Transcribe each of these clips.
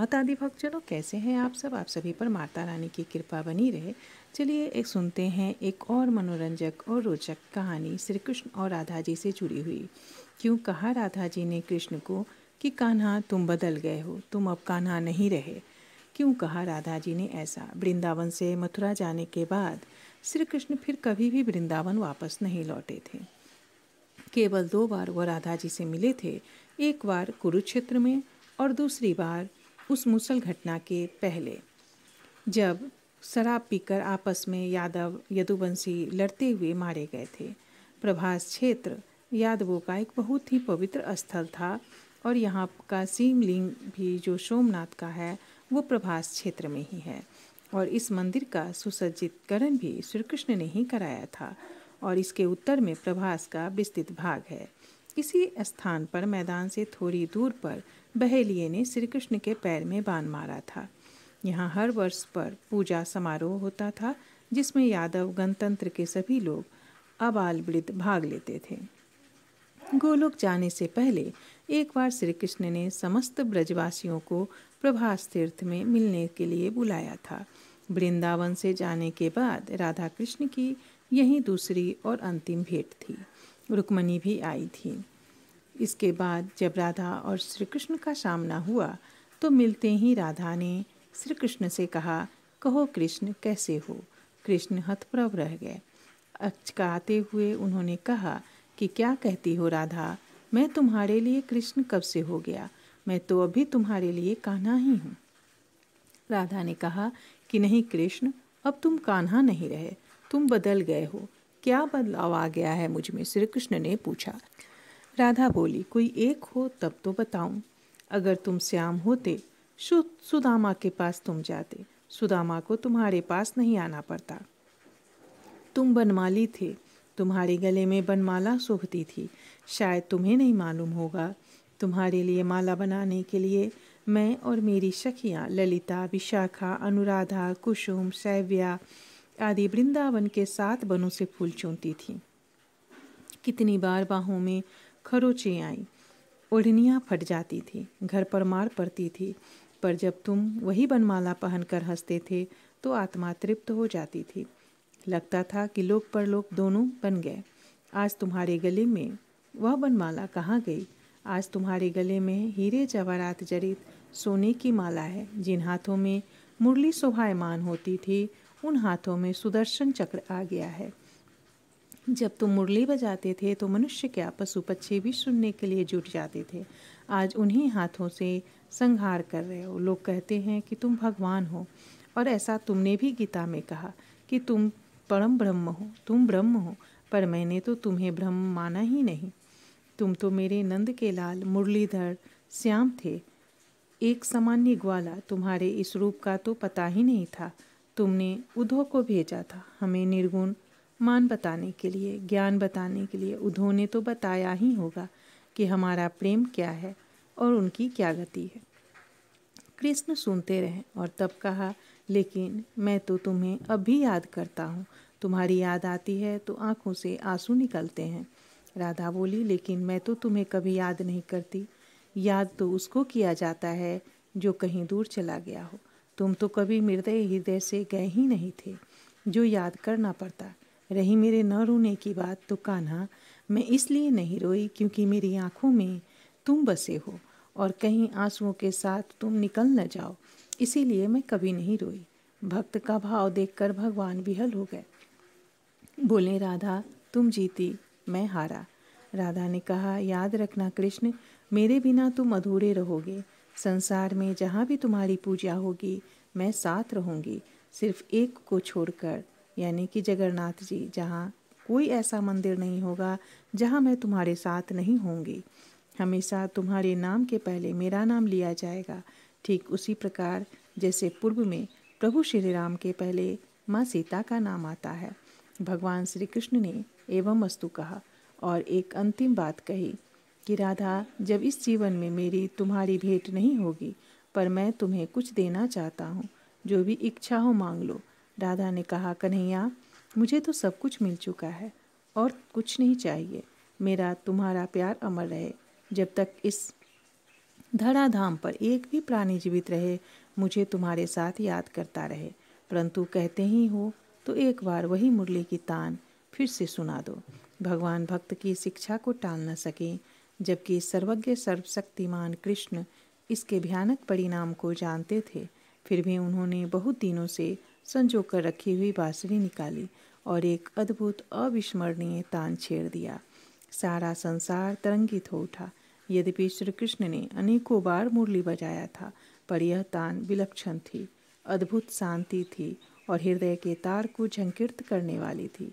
भक्त भक्तजनों कैसे हैं आप सब आप सभी पर माता रानी की कृपा बनी रहे चलिए एक सुनते हैं एक और मनोरंजक और रोचक कहानी श्री कृष्ण और राधा जी से जुड़ी हुई क्यों कहा राधा जी ने कृष्ण को कि कान्हा तुम बदल गए हो तुम अब कान्हा नहीं रहे क्यों कहा राधा जी ने ऐसा वृंदावन से मथुरा जाने के बाद श्री कृष्ण फिर कभी भी वृंदावन वापस नहीं लौटे थे केवल दो बार वह राधा जी से मिले थे एक बार कुरुक्षेत्र में और दूसरी बार उस मुसल घटना के पहले जब शराब पीकर आपस में यादव यदुवंशी लड़ते हुए मारे गए थे प्रभास क्षेत्र यादवों का एक बहुत ही पवित्र स्थल था और यहाँ का सीमलिंग भी जो सोमनाथ का है वो प्रभास क्षेत्र में ही है और इस मंदिर का सुसज्जितकरण भी श्री कृष्ण ने ही कराया था और इसके उत्तर में प्रभास का विस्तृत भाग है इसी स्थान पर मैदान से थोड़ी दूर पर बहेलिए ने श्री कृष्ण के पैर में बान मारा था यहाँ हर वर्ष पर पूजा समारोह होता था जिसमें यादव गणतंत्र के सभी लोग अबाल वृद्ध भाग लेते थे गोलोक जाने से पहले एक बार श्री कृष्ण ने समस्त ब्रजवासियों को प्रभास तीर्थ में मिलने के लिए बुलाया था वृंदावन से जाने के बाद राधा कृष्ण की यही दूसरी और अंतिम भेंट थी रुक्मणी भी आई थी इसके बाद जब राधा और श्री कृष्ण का सामना हुआ तो मिलते ही राधा ने श्री कृष्ण से कहा कहो कृष्ण कैसे हो कृष्ण हथप्रभ रह गए अचकाते हुए उन्होंने कहा कि क्या कहती हो राधा मैं तुम्हारे लिए कृष्ण कब से हो गया मैं तो अभी तुम्हारे लिए कान्हा ही हूँ राधा ने कहा कि नहीं कृष्ण अब तुम कान्हा नहीं रहे तुम बदल गए हो क्या बदलाव आ गया है मुझ में श्री कृष्ण ने पूछा राधा बोली कोई एक हो तब तो बताऊं अगर तुम श्याम होते सुदामा के पास तुम जाते सुदामा को तुम्हारे पास नहीं आना पड़ता तुम बनमाली थे तुम्हारे गले में बनमाला सूखती थी शायद तुम्हें नहीं मालूम होगा तुम्हारे लिए माला बनाने के लिए मैं और मेरी सखियाँ ललिता विशाखा अनुराधा कुसुम सैव्या आदि वृंदावन के साथ बनों से फूल चूनती थी कितनी बार बाहों में खरोची आई ओढ़नियाँ फट जाती थी घर पर मार पड़ती थी पर जब तुम वही बनमाला पहनकर हंसते थे तो आत्मा तृप्त हो जाती थी लगता था कि लोक परलोक दोनों बन गए आज तुम्हारे गले में वह बनमाला कहाँ गई आज तुम्हारे गले में हीरे जवारात जड़ित सोने की माला है जिन हाथों में मुरली शोभायमान होती थी उन हाथों में सुदर्शन चक्र आ गया है जब तुम मुरली बजाते थे तो मनुष्य क्या पशु पक्षी भी सुनने के लिए जुट जाते थे आज उन्हीं हाथों से संहार कर रहे हो लोग कहते हैं कि तुम भगवान हो और ऐसा तुमने भी गीता में कहा कि तुम परम ब्रह्म हो तुम ब्रह्म हो पर मैंने तो तुम्हें ब्रह्म माना ही नहीं तुम तो मेरे नंद के लाल मुरलीधर श्याम थे एक सामान्य ग्वाला तुम्हारे इस रूप का तो पता ही नहीं था तुमने उधो को भेजा था हमें निर्गुण मान बताने के लिए ज्ञान बताने के लिए उन्होंने तो बताया ही होगा कि हमारा प्रेम क्या है और उनकी क्या गति है कृष्ण सुनते रहे और तब कहा लेकिन मैं तो तुम्हें अभी याद करता हूँ तुम्हारी याद आती है तो आंखों से आंसू निकलते हैं राधा बोली लेकिन मैं तो तुम्हें कभी याद नहीं करती याद तो उसको किया जाता है जो कहीं दूर चला गया हो तुम तो कभी मृदय हृदय से गए ही नहीं थे जो याद करना पड़ता रही मेरे न रोने की बात तो कान्हा मैं इसलिए नहीं रोई क्योंकि मेरी आंखों में तुम बसे हो और कहीं आंसुओं के साथ तुम निकल न जाओ इसीलिए मैं कभी नहीं रोई भक्त का भाव देखकर भगवान विहल हो गए बोले राधा तुम जीती मैं हारा राधा ने कहा याद रखना कृष्ण मेरे बिना तुम अधूरे रहोगे संसार में जहाँ भी तुम्हारी पूजा होगी मैं साथ रहूँगी सिर्फ एक को छोड़कर यानी कि जगन्नाथ जी जहाँ कोई ऐसा मंदिर नहीं होगा जहाँ मैं तुम्हारे साथ नहीं होंगी हमेशा तुम्हारे नाम के पहले मेरा नाम लिया जाएगा ठीक उसी प्रकार जैसे पूर्व में प्रभु श्री राम के पहले माँ सीता का नाम आता है भगवान श्री कृष्ण ने एवं वस्तु कहा और एक अंतिम बात कही कि राधा जब इस जीवन में मेरी तुम्हारी भेंट नहीं होगी पर मैं तुम्हें कुछ देना चाहता हूँ जो भी इच्छा हो मांग लो राधा ने कहा कन्हैया मुझे तो सब कुछ मिल चुका है और कुछ नहीं चाहिए मेरा तुम्हारा प्यार अमर रहे जब तक इस धड़ाधाम पर एक भी प्राणी जीवित रहे मुझे तुम्हारे साथ याद करता रहे परंतु कहते ही हो तो एक बार वही मुरली की तान फिर से सुना दो भगवान भक्त की शिक्षा को टाल न सके जबकि सर्वज्ञ सर्वशक्तिमान कृष्ण इसके भयानक परिणाम को जानते थे फिर भी उन्होंने बहुत दिनों से संजो कर रखी हुई बांसुरी निकाली और एक अद्भुत अविस्मरणीय तान छेड़ दिया सारा संसार तरंगित हो उठा यद्यपि श्री कृष्ण ने अनेकों बार मुरली बजाया था पर यह तान विलक्षण थी अद्भुत शांति थी और हृदय के तार को झंकृत करने वाली थी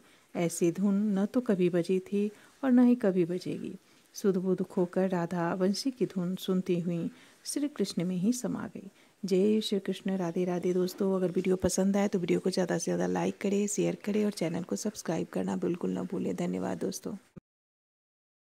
ऐसी धुन न तो कभी बजी थी और न ही कभी बजेगी सुधबुद खोकर राधा वंशी की धुन सुनती हुई श्री कृष्ण में ही समा गई जय श्री कृष्ण राधे राधे दोस्तों अगर वीडियो पसंद आए तो वीडियो को ज़्यादा से ज़्यादा लाइक करें शेयर करें और चैनल को सब्सक्राइब करना बिल्कुल ना भूलें धन्यवाद दोस्तों